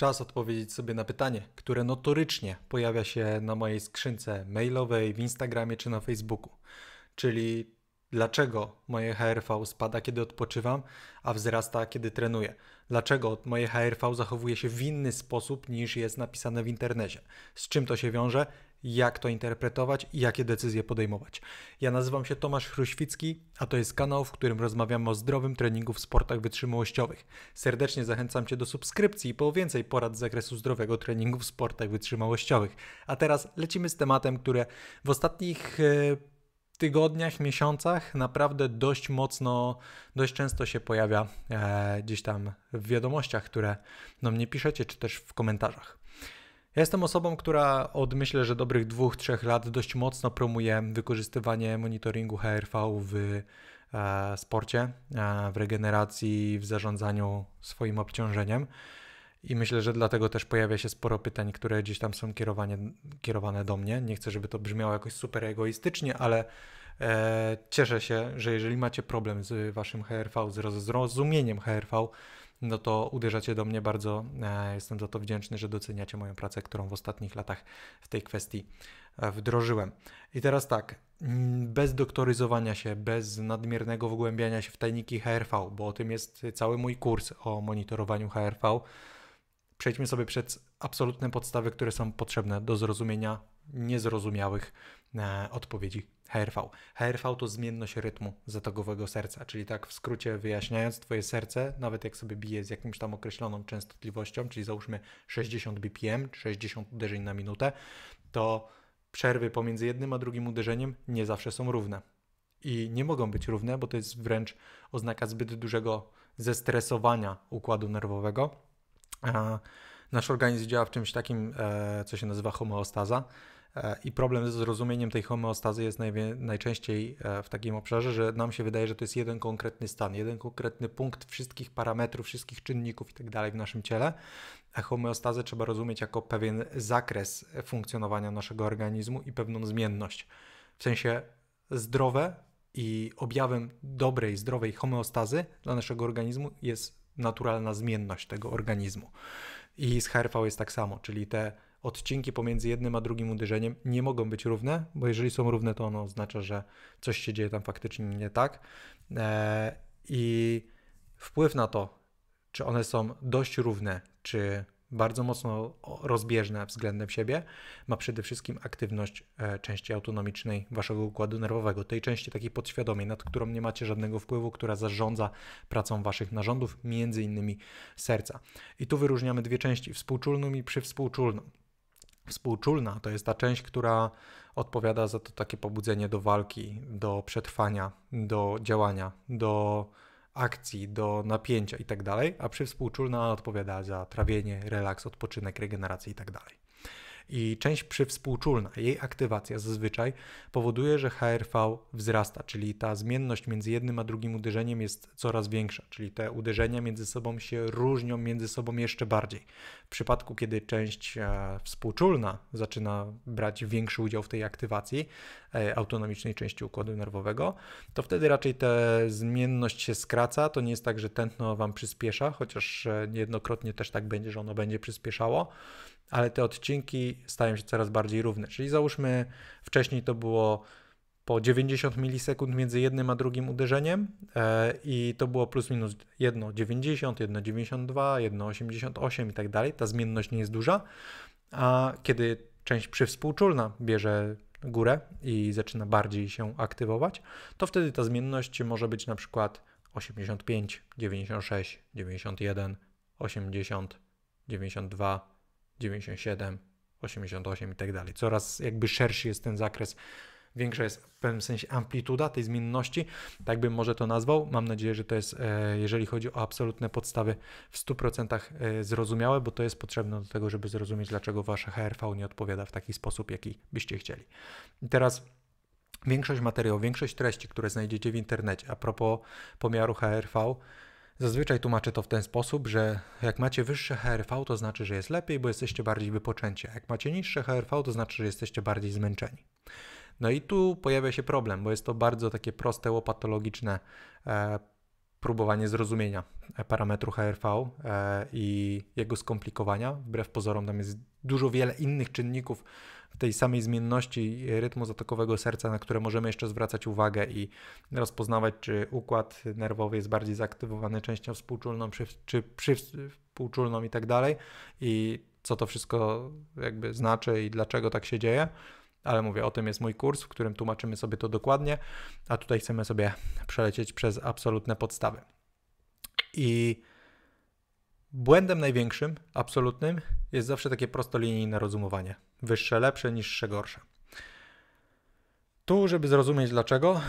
Czas odpowiedzieć sobie na pytanie, które notorycznie pojawia się na mojej skrzynce mailowej, w Instagramie czy na Facebooku. Czyli dlaczego moje HRV spada, kiedy odpoczywam, a wzrasta, kiedy trenuję? Dlaczego moje HRV zachowuje się w inny sposób niż jest napisane w internecie? Z czym to się wiąże? jak to interpretować i jakie decyzje podejmować. Ja nazywam się Tomasz Chruświcki, a to jest kanał, w którym rozmawiamy o zdrowym treningu w sportach wytrzymałościowych. Serdecznie zachęcam Cię do subskrypcji po więcej porad z zakresu zdrowego treningu w sportach wytrzymałościowych. A teraz lecimy z tematem, które w ostatnich e, tygodniach, miesiącach naprawdę dość mocno, dość często się pojawia e, gdzieś tam w wiadomościach, które no mnie piszecie, czy też w komentarzach. Ja jestem osobą, która od myślę, że dobrych dwóch, trzech lat dość mocno promuje wykorzystywanie monitoringu HRV w e, sporcie, e, w regeneracji, w zarządzaniu swoim obciążeniem. I myślę, że dlatego też pojawia się sporo pytań, które gdzieś tam są kierowane do mnie. Nie chcę, żeby to brzmiało jakoś super egoistycznie, ale e, cieszę się, że jeżeli macie problem z waszym HRV, z zrozumieniem HRV, no to uderzacie do mnie bardzo. E, jestem za to wdzięczny, że doceniacie moją pracę, którą w ostatnich latach w tej kwestii e, wdrożyłem. I teraz tak, mm, bez doktoryzowania się, bez nadmiernego wgłębiania się w tajniki HRV, bo o tym jest cały mój kurs o monitorowaniu HRV. Przejdźmy sobie przez absolutne podstawy, które są potrzebne do zrozumienia niezrozumiałych e, odpowiedzi HRV. HRV to zmienność rytmu zatogowego serca, czyli tak w skrócie wyjaśniając, twoje serce, nawet jak sobie bije z jakimś tam określoną częstotliwością, czyli załóżmy 60 BPM, 60 uderzeń na minutę, to przerwy pomiędzy jednym a drugim uderzeniem nie zawsze są równe. I nie mogą być równe, bo to jest wręcz oznaka zbyt dużego zestresowania układu nerwowego. Nasz organizm działa w czymś takim, e, co się nazywa homeostaza, E, I problem z zrozumieniem tej homeostazy jest najczęściej e, w takim obszarze, że nam się wydaje, że to jest jeden konkretny stan, jeden konkretny punkt wszystkich parametrów, wszystkich czynników itd. Tak w naszym ciele, a homeostazę trzeba rozumieć jako pewien zakres funkcjonowania naszego organizmu i pewną zmienność. W sensie zdrowe i objawem dobrej, zdrowej homeostazy dla naszego organizmu jest naturalna zmienność tego organizmu. I z HRV jest tak samo, czyli te odcinki pomiędzy jednym a drugim uderzeniem nie mogą być równe, bo jeżeli są równe, to ono oznacza, że coś się dzieje tam faktycznie nie tak. E, I wpływ na to, czy one są dość równe, czy bardzo mocno rozbieżne względem siebie, ma przede wszystkim aktywność e, części autonomicznej waszego układu nerwowego, tej części takiej podświadomej, nad którą nie macie żadnego wpływu, która zarządza pracą waszych narządów, między innymi serca. I tu wyróżniamy dwie części, współczulną i przywspółczulną. Współczulna to jest ta część, która odpowiada za to takie pobudzenie do walki, do przetrwania, do działania, do akcji, do napięcia itd., tak a przywspółczulna odpowiada za trawienie, relaks, odpoczynek, regenerację itd. Tak i część przywspółczulna, jej aktywacja zazwyczaj powoduje, że HRV wzrasta, czyli ta zmienność między jednym a drugim uderzeniem jest coraz większa, czyli te uderzenia między sobą się różnią między sobą jeszcze bardziej. W przypadku, kiedy część e, współczulna zaczyna brać większy udział w tej aktywacji e, autonomicznej części układu nerwowego, to wtedy raczej ta zmienność się skraca. To nie jest tak, że tętno wam przyspiesza, chociaż e, niejednokrotnie też tak będzie, że ono będzie przyspieszało ale te odcinki stają się coraz bardziej równe. Czyli załóżmy, wcześniej to było po 90 milisekund między jednym a drugim uderzeniem e, i to było plus minus 1,90, 1,92, 1,88 i tak dalej. Ta zmienność nie jest duża, a kiedy część przywspółczulna bierze górę i zaczyna bardziej się aktywować, to wtedy ta zmienność może być na przykład 85, 96, 91, 80, 92, 97, 88 i tak dalej. Coraz jakby szerszy jest ten zakres, większa jest w pewnym sensie amplituda tej zmienności, tak bym może to nazwał. Mam nadzieję, że to jest, e, jeżeli chodzi o absolutne podstawy, w 100% e, zrozumiałe, bo to jest potrzebne do tego, żeby zrozumieć, dlaczego wasza HRV nie odpowiada w taki sposób, jaki byście chcieli. I teraz większość materiałów, większość treści, które znajdziecie w internecie a propos pomiaru HRV, Zazwyczaj tłumaczę to w ten sposób, że jak macie wyższe HRV, to znaczy, że jest lepiej, bo jesteście bardziej wypoczęci. Jak macie niższe HRV, to znaczy, że jesteście bardziej zmęczeni. No i tu pojawia się problem, bo jest to bardzo takie proste, łopatologiczne e, próbowanie zrozumienia e, parametru HRV e, i jego skomplikowania. Wbrew pozorom, tam jest dużo wiele innych czynników, w tej samej zmienności rytmu zatokowego serca, na które możemy jeszcze zwracać uwagę i rozpoznawać, czy układ nerwowy jest bardziej zaktywowany częścią współczulną, czy przywspółczulną i tak dalej. I co to wszystko jakby znaczy i dlaczego tak się dzieje. Ale mówię, o tym jest mój kurs, w którym tłumaczymy sobie to dokładnie, a tutaj chcemy sobie przelecieć przez absolutne podstawy. I błędem największym, absolutnym jest zawsze takie prostolinijne rozumowanie. Wyższe lepsze, niższe gorsze. Tu, żeby zrozumieć dlaczego,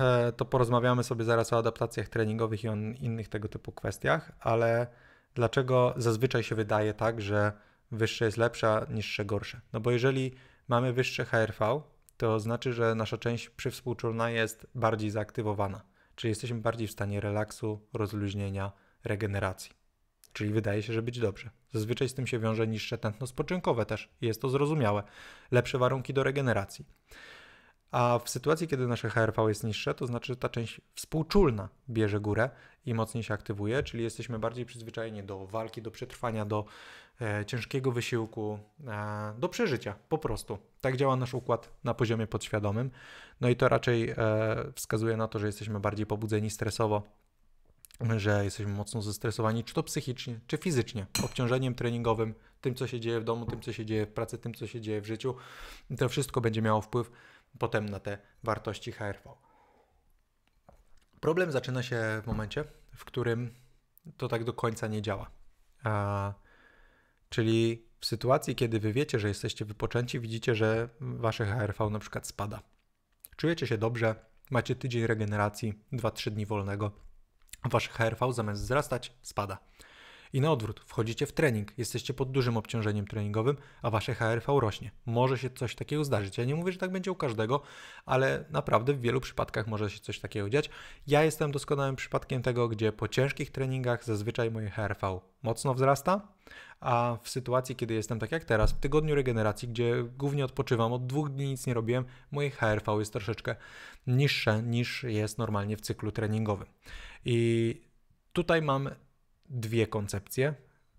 e, to porozmawiamy sobie zaraz o adaptacjach treningowych i o innych tego typu kwestiach, ale dlaczego zazwyczaj się wydaje tak, że wyższe jest lepsze, a niższe gorsze? No bo jeżeli mamy wyższe HRV, to znaczy, że nasza część przywspółczulna jest bardziej zaaktywowana, czyli jesteśmy bardziej w stanie relaksu, rozluźnienia, regeneracji czyli wydaje się, że być dobrze. Zazwyczaj z tym się wiąże niższe tętno spoczynkowe też i jest to zrozumiałe. Lepsze warunki do regeneracji. A w sytuacji, kiedy nasze HRV jest niższe, to znaczy, że ta część współczulna bierze górę i mocniej się aktywuje, czyli jesteśmy bardziej przyzwyczajeni do walki, do przetrwania, do e, ciężkiego wysiłku, e, do przeżycia po prostu. Tak działa nasz układ na poziomie podświadomym. No i to raczej e, wskazuje na to, że jesteśmy bardziej pobudzeni stresowo, że jesteśmy mocno zestresowani, czy to psychicznie, czy fizycznie, obciążeniem treningowym, tym, co się dzieje w domu, tym, co się dzieje w pracy, tym, co się dzieje w życiu. To wszystko będzie miało wpływ potem na te wartości HRV. Problem zaczyna się w momencie, w którym to tak do końca nie działa. A, czyli w sytuacji, kiedy wy wiecie, że jesteście wypoczęci, widzicie, że wasze HRV na przykład spada. Czujecie się dobrze, macie tydzień regeneracji, 2-3 dni wolnego Wasz HRV zamiast wzrastać, spada. I na odwrót, wchodzicie w trening, jesteście pod dużym obciążeniem treningowym, a wasze HRV rośnie. Może się coś takiego zdarzyć. Ja nie mówię, że tak będzie u każdego, ale naprawdę w wielu przypadkach może się coś takiego dziać. Ja jestem doskonałym przypadkiem tego, gdzie po ciężkich treningach zazwyczaj moje HRV mocno wzrasta, a w sytuacji, kiedy jestem tak jak teraz, w tygodniu regeneracji, gdzie głównie odpoczywam, od dwóch dni nic nie robiłem, moje HRV jest troszeczkę niższe niż jest normalnie w cyklu treningowym. I tutaj mam dwie koncepcje.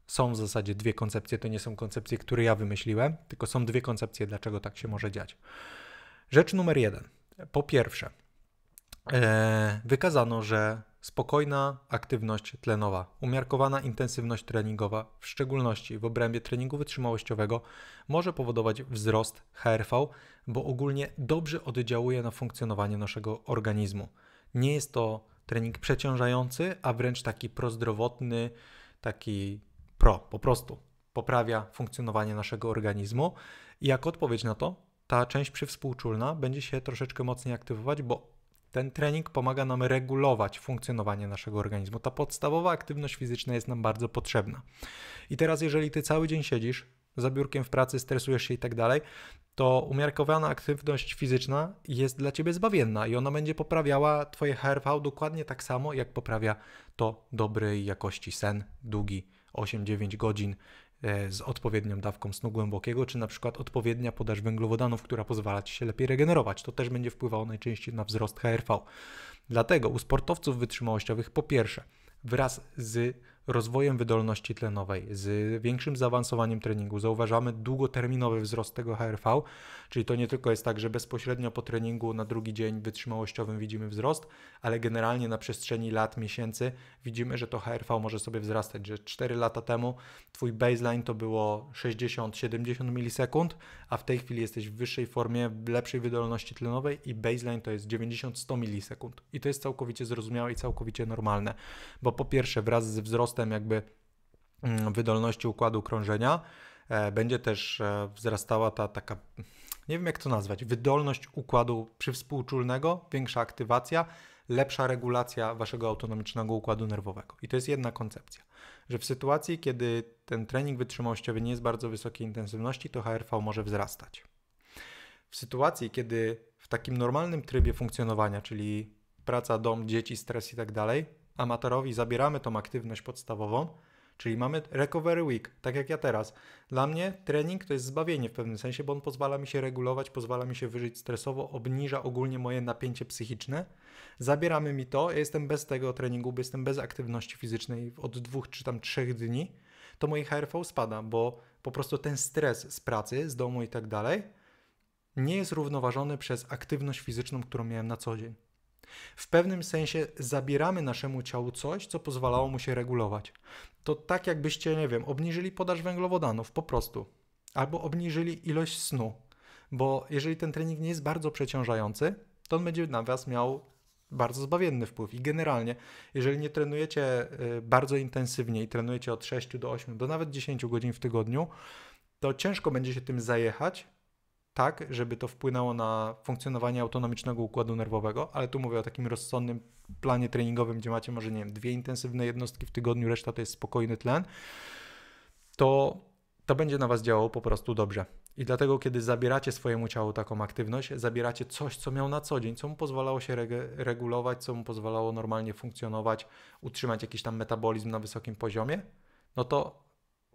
Są w zasadzie dwie koncepcje, to nie są koncepcje, które ja wymyśliłem, tylko są dwie koncepcje, dlaczego tak się może dziać. Rzecz numer jeden. Po pierwsze, e, wykazano, że spokojna aktywność tlenowa, umiarkowana intensywność treningowa, w szczególności w obrębie treningu wytrzymałościowego, może powodować wzrost HRV, bo ogólnie dobrze oddziałuje na funkcjonowanie naszego organizmu. Nie jest to trening przeciążający, a wręcz taki prozdrowotny, taki pro, po prostu poprawia funkcjonowanie naszego organizmu. I jako odpowiedź na to, ta część przywspółczulna będzie się troszeczkę mocniej aktywować, bo ten trening pomaga nam regulować funkcjonowanie naszego organizmu. Ta podstawowa aktywność fizyczna jest nam bardzo potrzebna. I teraz, jeżeli ty cały dzień siedzisz, za biurkiem w pracy, stresujesz się i tak dalej, to umiarkowana aktywność fizyczna jest dla ciebie zbawienna i ona będzie poprawiała twoje HRV dokładnie tak samo, jak poprawia to dobrej jakości sen, długi 8-9 godzin e, z odpowiednią dawką snu głębokiego, czy na przykład odpowiednia podaż węglowodanów, która pozwala ci się lepiej regenerować. To też będzie wpływało najczęściej na wzrost HRV. Dlatego u sportowców wytrzymałościowych po pierwsze, wraz z rozwojem wydolności tlenowej, z większym zaawansowaniem treningu zauważamy długoterminowy wzrost tego HRV, czyli to nie tylko jest tak, że bezpośrednio po treningu na drugi dzień wytrzymałościowym widzimy wzrost, ale generalnie na przestrzeni lat, miesięcy widzimy, że to HRV może sobie wzrastać, że 4 lata temu twój baseline to było 60-70 milisekund, a w tej chwili jesteś w wyższej formie, w lepszej wydolności tlenowej i baseline to jest 90-100 milisekund. I to jest całkowicie zrozumiałe i całkowicie normalne, bo po pierwsze wraz z wzrostem wzrostem jakby mm, wydolności układu krążenia e, będzie też e, wzrastała ta taka, nie wiem jak to nazwać, wydolność układu przywspółczulnego, większa aktywacja, lepsza regulacja waszego autonomicznego układu nerwowego. I to jest jedna koncepcja, że w sytuacji, kiedy ten trening wytrzymałościowy nie jest bardzo wysokiej intensywności, to HRV może wzrastać. W sytuacji, kiedy w takim normalnym trybie funkcjonowania, czyli praca, dom, dzieci, stres i tak dalej, amatorowi zabieramy tą aktywność podstawową, czyli mamy recovery week, tak jak ja teraz. Dla mnie trening to jest zbawienie w pewnym sensie, bo on pozwala mi się regulować, pozwala mi się wyżyć stresowo, obniża ogólnie moje napięcie psychiczne. Zabieramy mi to, ja jestem bez tego treningu, bo jestem bez aktywności fizycznej od dwóch czy tam trzech dni, to moje HRV spada, bo po prostu ten stres z pracy, z domu i tak dalej, nie jest równoważony przez aktywność fizyczną, którą miałem na co dzień. W pewnym sensie zabieramy naszemu ciału coś, co pozwalało mu się regulować. To tak jakbyście, nie wiem, obniżyli podaż węglowodanów po prostu, albo obniżyli ilość snu, bo jeżeli ten trening nie jest bardzo przeciążający, to on będzie na Was miał bardzo zbawienny wpływ. I generalnie, jeżeli nie trenujecie y, bardzo intensywnie i trenujecie od 6 do 8, do nawet 10 godzin w tygodniu, to ciężko będzie się tym zajechać, tak, żeby to wpłynęło na funkcjonowanie autonomicznego układu nerwowego, ale tu mówię o takim rozsądnym planie treningowym, gdzie macie może, nie wiem, dwie intensywne jednostki w tygodniu, reszta to jest spokojny tlen, to to będzie na Was działało po prostu dobrze. I dlatego, kiedy zabieracie swojemu ciału taką aktywność, zabieracie coś, co miał na co dzień, co mu pozwalało się reg- regulować, co mu pozwalało normalnie funkcjonować, utrzymać jakiś tam metabolizm na wysokim poziomie, no to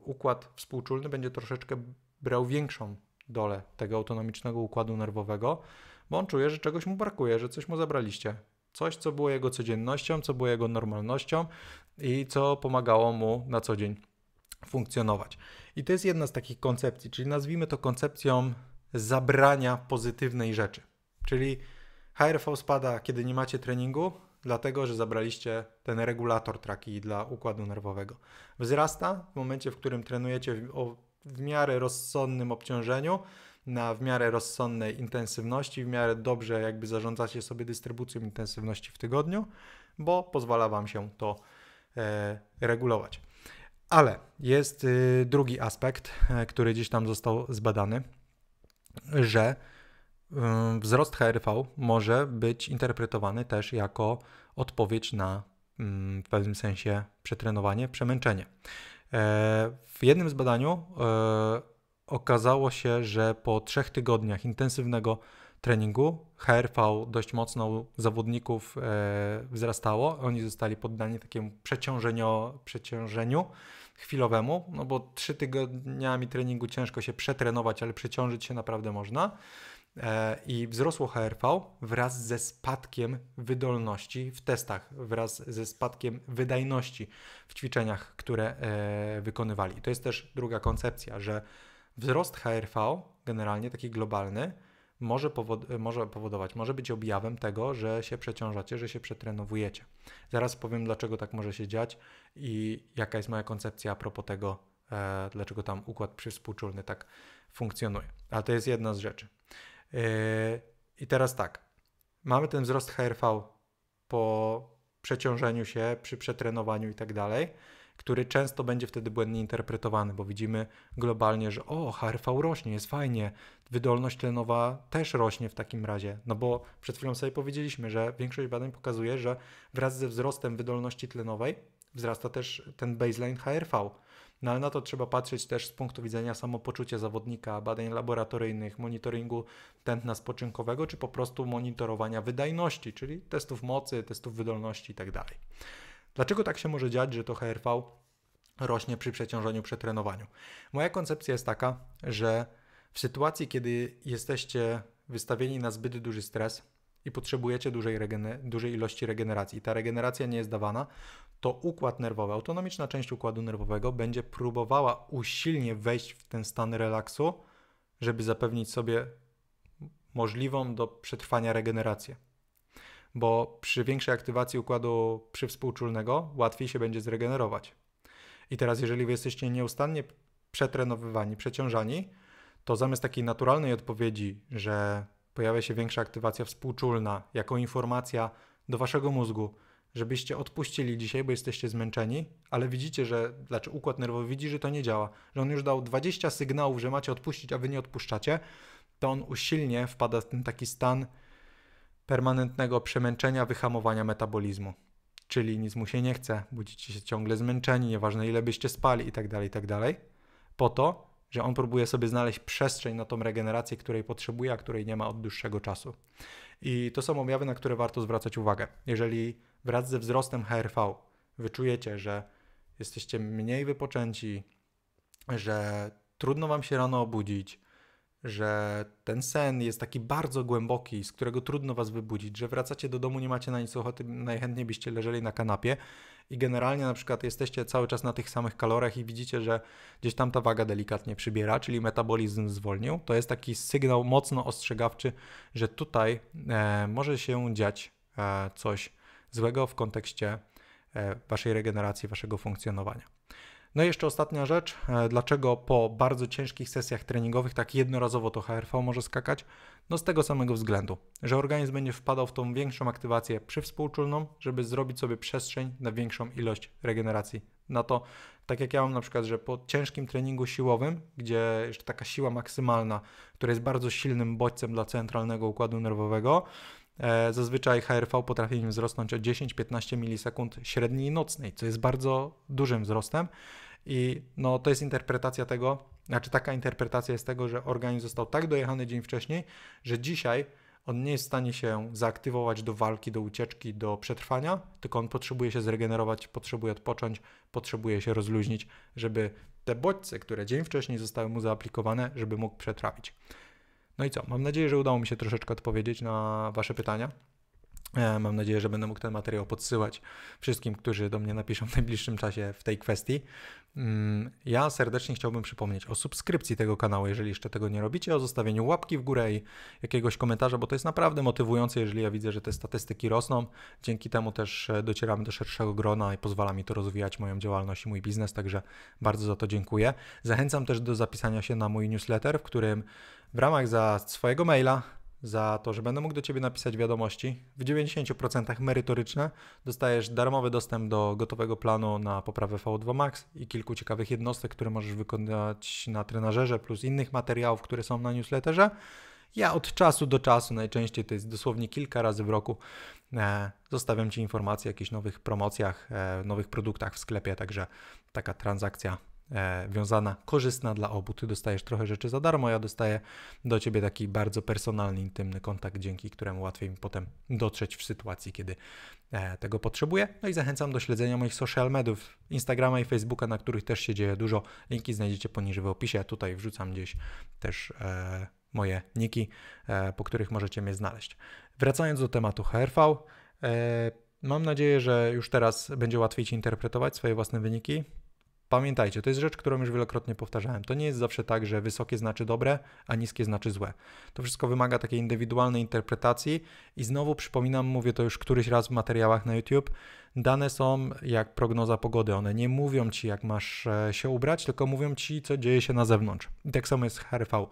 układ współczulny będzie troszeczkę brał większą dole tego autonomicznego układu nerwowego, bo on czuje, że czegoś mu brakuje, że coś mu zabraliście. Coś, co było jego codziennością, co było jego normalnością i co pomagało mu na co dzień funkcjonować. I to jest jedna z takich koncepcji, czyli nazwijmy to koncepcją zabrania pozytywnej rzeczy. Czyli HRV spada, kiedy nie macie treningu, dlatego że zabraliście ten regulator traki dla układu nerwowego. Wzrasta w momencie, w którym trenujecie o w miarę rozsądnym obciążeniu, na w miarę rozsądnej intensywności, w miarę dobrze jakby zarządzacie sobie dystrybucją intensywności w tygodniu, bo pozwala Wam się to e, regulować. Ale jest y, drugi aspekt, e, który gdzieś tam został zbadany, że y, wzrost HRV może być interpretowany też jako odpowiedź na y, w pewnym sensie przetrenowanie, przemęczenie. E, w jednym z badaniu e, okazało się, że po trzech tygodniach intensywnego treningu HRV dość mocno u zawodników e, wzrastało. Oni zostali poddani takiemu przeciążeniu chwilowemu, no bo trzy tygodniami treningu ciężko się przetrenować, ale przeciążyć się naprawdę można. E, i wzrosło HRV wraz ze spadkiem wydolności w testach, wraz ze spadkiem wydajności w ćwiczeniach, które e, wykonywali. to jest też druga koncepcja, że wzrost HRV, generalnie taki globalny, może, powod może powodować, może być objawem tego, że się przeciążacie, że się przetrenowujecie. Zaraz powiem, dlaczego tak może się dziać i jaka jest moja koncepcja a propos tego, e, dlaczego tam układ przywspółczulny tak funkcjonuje. Ale to jest jedna z rzeczy. Yy, I teraz tak, mamy ten wzrost HRV po przeciążeniu się, przy przetrenowaniu i tak dalej, który często będzie wtedy błędnie interpretowany, bo widzimy globalnie, że o, HRV rośnie, jest fajnie, wydolność tlenowa też rośnie w takim razie. No bo przed chwilą sobie powiedzieliśmy, że większość badań pokazuje, że wraz ze wzrostem wydolności tlenowej wzrasta też ten baseline HRV. No ale na to trzeba patrzeć też z punktu widzenia samopoczucia zawodnika, badań laboratoryjnych, monitoringu tętna spoczynkowego, czy po prostu monitorowania wydajności, czyli testów mocy, testów wydolności itd. Tak Dlaczego tak się może dziać, że to HRV rośnie przy przeciążeniu, przetrenowaniu? Moja koncepcja jest taka, że w sytuacji, kiedy jesteście wystawieni na zbyt duży stres, i potrzebujecie dużej, dużej, ilości regeneracji. Ta regeneracja nie jest dawana, to układ nerwowy, autonomiczna część układu nerwowego będzie próbowała usilnie wejść w ten stan relaksu, żeby zapewnić sobie możliwą do przetrwania regenerację. Bo przy większej aktywacji układu przywspółczulnego łatwiej się będzie zregenerować. I teraz, jeżeli wy jesteście nieustannie przetrenowywani, przeciążani, to zamiast takiej naturalnej odpowiedzi, że pojawia się większa aktywacja współczulna jako informacja do waszego mózgu, żebyście odpuścili dzisiaj, bo jesteście zmęczeni, ale widzicie, że znaczy układ nerwowy widzi, że to nie działa, że on już dał 20 sygnałów, że macie odpuścić, a wy nie odpuszczacie, to on usilnie wpada w ten taki stan permanentnego przemęczenia, wyhamowania metabolizmu. Czyli nic mu się nie chce, budzicie się ciągle zmęczeni, nieważne ile byście spali itd., tak itd. Tak po to, że on próbuje sobie znaleźć przestrzeń na tą regenerację, której potrzebuje, a której nie ma od dłuższego czasu. I to są objawy, na które warto zwracać uwagę. Jeżeli wraz ze wzrostem HRV wyczujecie, że jesteście mniej wypoczęci, że trudno wam się rano obudzić, że ten sen jest taki bardzo głęboki, z którego trudno was wybudzić, że wracacie do domu, nie macie na nic ochoty, najchętniej byście leżeli na kanapie, i generalnie na przykład jesteście cały czas na tych samych kalorach i widzicie, że gdzieś tam ta waga delikatnie przybiera, czyli metabolizm zwolnił, to jest taki sygnał mocno ostrzegawczy, że tutaj e, może się dziać e, coś złego w kontekście e, waszej regeneracji, waszego funkcjonowania. No i jeszcze ostatnia rzecz, e, dlaczego po bardzo ciężkich sesjach treningowych tak jednorazowo to HRV może skakać? No z tego samego względu, że organizm będzie wpadał w tą większą aktywację przywspółczulną, żeby zrobić sobie przestrzeń na większą ilość regeneracji. Na no to, tak jak ja mam na przykład, że po ciężkim treningu siłowym, gdzie jeszcze taka siła maksymalna, która jest bardzo silnym bodźcem dla centralnego układu nerwowego, E, zazwyczaj HRV potrafi im wzrosnąć o 10-15 milisekund średniej nocnej, co jest bardzo dużym wzrostem. I no, to jest interpretacja tego, znaczy taka interpretacja jest tego, że organizm został tak dojechany dzień wcześniej, że dzisiaj on nie jest w stanie się zaaktywować do walki, do ucieczki, do przetrwania, tylko on potrzebuje się zregenerować, potrzebuje odpocząć, potrzebuje się rozluźnić, żeby te bodźce, które dzień wcześniej zostały mu zaaplikowane, żeby mógł przetrawić. No i co? Mam nadzieję, że udało mi się troszeczkę odpowiedzieć na Wasze pytania. E, mam nadzieję, że będę mógł ten materiał podsyłać wszystkim, którzy do mnie napiszą w najbliższym czasie w tej kwestii. Mm, ja serdecznie chciałbym przypomnieć o subskrypcji tego kanału, jeżeli jeszcze tego nie robicie, o zostawieniu łapki w górę i jakiegoś komentarza, bo to jest naprawdę motywujące, jeżeli ja widzę, że te statystyki rosną. Dzięki temu też e, docieramy do szerszego grona i pozwala mi to rozwijać moją działalność i mój biznes, także bardzo za to dziękuję. Zachęcam też do zapisania się na mój newsletter, w którym w ramach za swojego maila za to, że będę mógł do Ciebie napisać wiadomości. W 90% merytoryczne dostajesz darmowy dostęp do gotowego planu na poprawę VO2 Max i kilku ciekawych jednostek, które możesz wykonać na trenażerze, plus innych materiałów, które są na newsletterze. Ja od czasu do czasu, najczęściej to jest dosłownie kilka razy w roku, e, zostawiam Ci informacje o jakichś nowych promocjach, e, nowych produktach w sklepie, także taka transakcja E, wiązana korzystna dla obu. Ty dostajesz trochę rzeczy za darmo, ja dostaję do ciebie taki bardzo personalny, intymny kontakt, dzięki któremu łatwiej mi potem dotrzeć w sytuacji, kiedy e, tego potrzebuję. No i zachęcam do śledzenia moich social mediów, Instagrama i Facebooka, na których też się dzieje dużo. Linki znajdziecie poniżej w opisie. Ja Tutaj wrzucam gdzieś też e, moje niki, po których możecie mnie znaleźć. Wracając do tematu HRV, mam nadzieję, że już teraz będzie łatwiej Ci interpretować swoje własne wyniki, Pamiętajcie, to jest rzecz, którą już wielokrotnie powtarzałem. To nie jest zawsze tak, że wysokie znaczy dobre, a niskie znaczy złe. To wszystko wymaga takiej indywidualnej interpretacji i znowu przypominam, mówię to już któryś raz w materiałach na YouTube, dane są jak prognoza pogody. One nie mówią ci, jak masz e, się ubrać, tylko mówią ci, co dzieje się na zewnątrz. I tak samo jest z HRV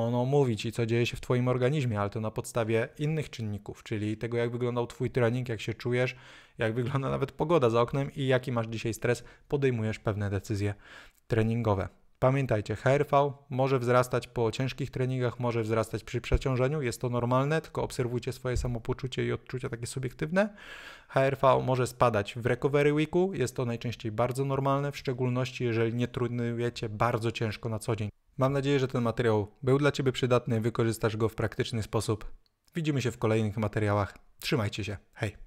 ono mówić i co dzieje się w Twoim organizmie, ale to na podstawie innych czynników, czyli tego, jak wyglądał Twój trening, jak się czujesz, jak wygląda nawet pogoda za oknem i jaki masz dzisiaj stres, podejmujesz pewne decyzje treningowe. Pamiętajcie, HRV może wzrastać po ciężkich treningach, może wzrastać przy przeciążeniu, jest to normalne, tylko obserwujcie swoje samopoczucie i odczucia takie subiektywne. HRV może spadać w recovery weeku, jest to najczęściej bardzo normalne, w szczególności jeżeli nie trudnujecie bardzo ciężko na co dzień. Mam nadzieję, że ten materiał był dla Ciebie przydatny, wykorzystasz go w praktyczny sposób. Widzimy się w kolejnych materiałach. Trzymajcie się. Hej!